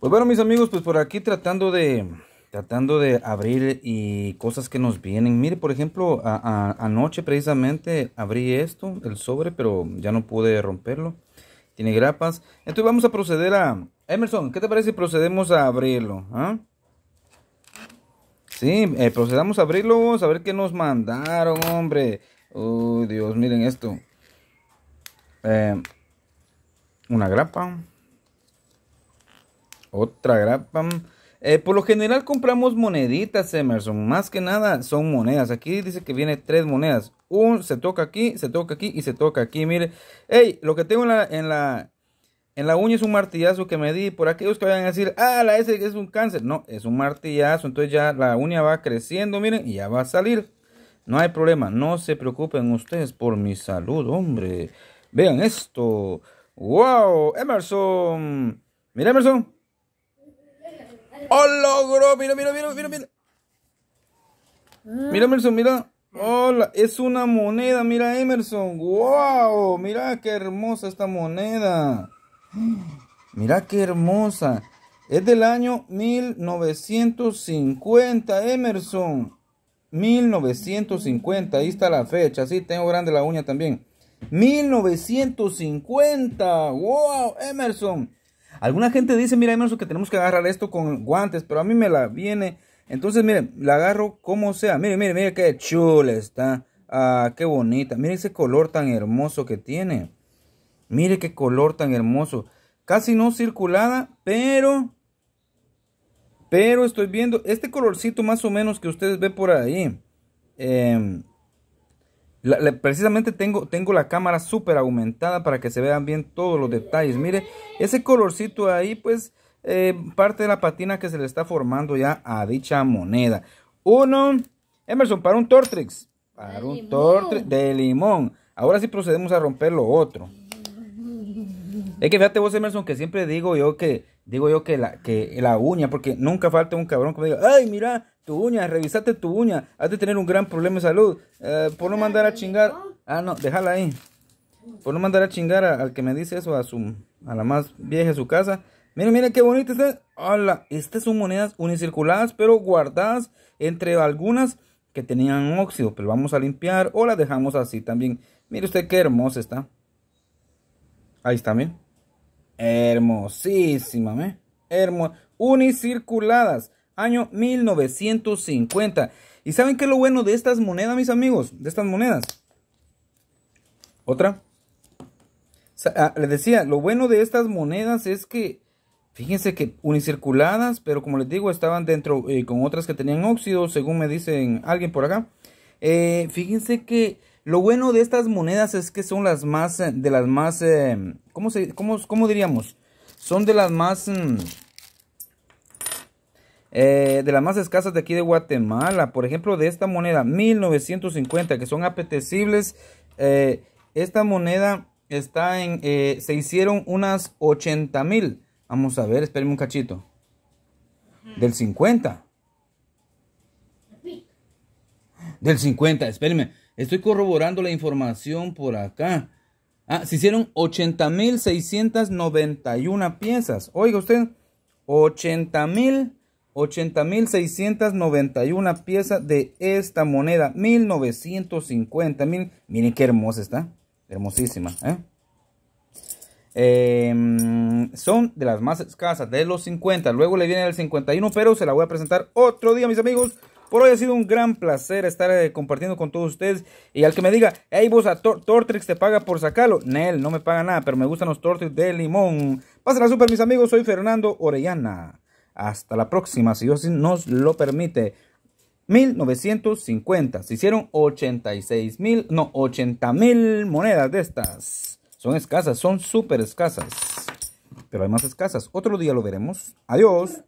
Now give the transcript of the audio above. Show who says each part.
Speaker 1: Pues bueno, mis amigos, pues por aquí tratando de tratando de abrir y cosas que nos vienen. Mire, por ejemplo, anoche precisamente abrí esto, el sobre, pero ya no pude romperlo. Tiene grapas. Entonces vamos a proceder a... Emerson, ¿qué te parece si procedemos a abrirlo? Ah? Sí, eh, procedamos a abrirlo, a ver qué nos mandaron, hombre. Uy, Dios, miren esto. Eh, una grapa. Otra grapa. Eh, por lo general compramos moneditas, Emerson. Más que nada son monedas. Aquí dice que viene tres monedas. Un se toca aquí, se toca aquí y se toca aquí. Mire, hey, lo que tengo en la, en la, en la uña es un martillazo que me di. Por aquellos que vayan a decir, ah, la S es un cáncer. No, es un martillazo. Entonces ya la uña va creciendo, miren, y ya va a salir. No hay problema. No se preocupen ustedes por mi salud, hombre. Vean esto. ¡Wow! Emerson. Mira, Emerson. ¡Oh, bro! Mira, mira, mira, mira, mira. Mira, Emerson, mira. Hola, es una moneda, mira, Emerson. ¡Wow! Mira qué hermosa esta moneda. Mira qué hermosa. Es del año 1950, Emerson. 1950, ahí está la fecha. Sí, tengo grande la uña también. 1950. ¡Wow! Emerson. Alguna gente dice, mira, menos que tenemos que agarrar esto con guantes, pero a mí me la viene. Entonces, miren, la agarro como sea. Miren, miren, miren qué chula está. Ah, qué bonita. Miren ese color tan hermoso que tiene. Mire qué color tan hermoso. Casi no circulada, pero... Pero estoy viendo este colorcito más o menos que ustedes ven por ahí. Eh, precisamente tengo, tengo la cámara súper aumentada para que se vean bien todos los detalles. Mire, ese colorcito ahí, pues, eh, parte de la patina que se le está formando ya a dicha moneda. Uno, Emerson, para un Tortrix. Para un Tortrix de limón. Ahora sí procedemos a romper lo otro. Es que fíjate vos, Emerson, que siempre digo yo que digo yo que la, que la uña, porque nunca falta un cabrón que me diga, ay, mira, tu uña, revisate tu uña, has de tener un gran problema de salud, eh, por no mandar a chingar, ah, no, déjala ahí, por no mandar a chingar al que me dice eso, a su, a la más vieja de su casa, mira, mira qué bonita está, hola, estas son monedas unicirculadas, pero guardadas entre algunas que tenían óxido, pero vamos a limpiar o las dejamos así también, mire usted qué hermosa está, ahí está, bien Hermosísima, me ¿eh? Hermo unicirculadas, año 1950. ¿Y saben qué es lo bueno de estas monedas, mis amigos? De estas monedas. Otra. Ah, les decía, lo bueno de estas monedas es que, fíjense que unicirculadas, pero como les digo, estaban dentro eh, con otras que tenían óxido, según me dicen alguien por acá. Eh, fíjense que lo bueno de estas monedas es que son las más, eh, de las más, eh, ¿cómo, diríamos? Son de las más, mm, eh, de las más escasas de aquí de Guatemala. Por ejemplo, de esta moneda 1950, que son apetecibles. esta moneda está en, se hicieron unas 80 mil. Vamos a ver, espérenme un cachito. Del 50. Del 50, espérenme. Estoy corroborando la información por acá. Ah, se hicieron 80.691 piezas. Oiga usted, 80.000, 80.691 piezas de esta moneda. 1950. Miren, qué hermosa está. Hermosísima. ¿eh? Em, son de las más escasas, de los 50. Luego le viene el 51, pero se la voy a presentar otro día, mis amigos. Por hoy ha sido un gran placer estar eh, compartiendo con todos ustedes. Y al que me diga, hey vos a Tortrix te paga por sacarlo. Nel, no me paga nada, pero me gustan los Tortrix de limón. Pásenla super mis amigos, soy Fernando Orellana. Hasta la próxima, si Dios nos lo permite. 1950. Se hicieron 86 mil, no, 80 mil monedas de estas. Son escasas, son súper escasas. Pero hay más escasas. Otro día lo veremos. Adiós.